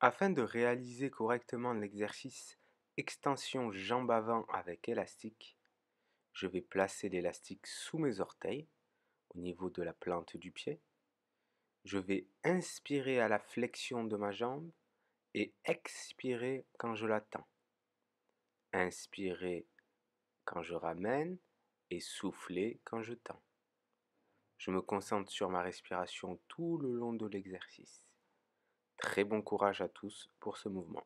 Afin de réaliser correctement l'exercice extension jambe avant avec élastique, je vais placer l'élastique sous mes orteils, au niveau de la plante du pied. Je vais inspirer à la flexion de ma jambe et expirer quand je la tends. Inspirer quand je ramène et souffler quand je tends. Je me concentre sur ma respiration tout le long de l'exercice. Très bon courage à tous pour ce mouvement.